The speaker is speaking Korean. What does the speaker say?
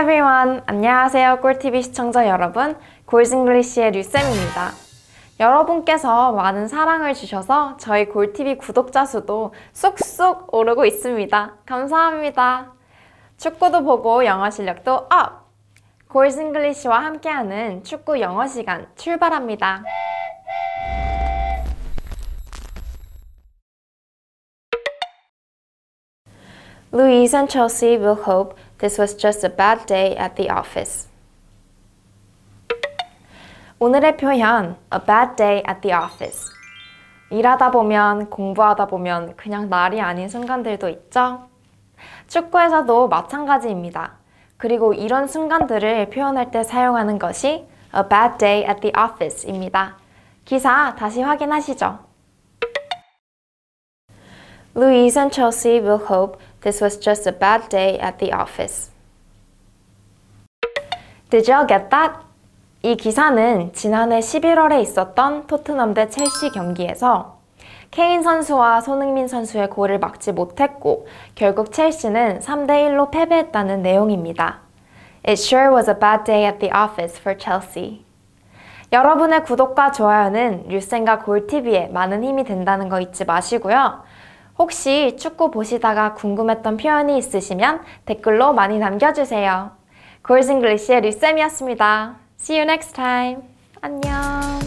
everyone! 안녕하세요 꿀TV 시청자 여러분 골싱글리시의 류쌤입니다. 여러분께서 많은 사랑을 주셔서 저희 골TV 구독자 수도 쑥쑥 오르고 있습니다. 감사합니다. 축구도 보고 영어 실력도 업! 골싱글리시와 함께하는 축구 영어 시간 출발합니다. 루이 u i s e and c will hope This was just a bad day at the office. 오늘의 표현 a bad day at the office. 일하다 보면 공부하다 보면 그냥 날이 아닌 순간들도 있죠? 축구에서도 마찬가지입니다. 그리고 이런 순간들을 표현할 때 사용하는 것이 a bad day at the office입니다. 기사 다시 확인하시죠. Louise and Chelsea will hope this was just a bad day at the office. Did you get that? 이 기사는 지난해 11월에 있었던 토트넘 대 첼시 경기에서 케인 선수와 손흥민 선수의 골을 막지 못했고 결국 첼시는 3대1로 패배했다는 내용입니다. It sure was a bad day at the office for Chelsea. 여러분의 구독과 좋아요는 뉴스과 골TV에 많은 힘이 된다는 거 잊지 마시고요. 혹시 축구 보시다가 궁금했던 표현이 있으시면 댓글로 많이 남겨주세요. 골스 잉글리시의 류쌤이었습니다. See you next time. 안녕.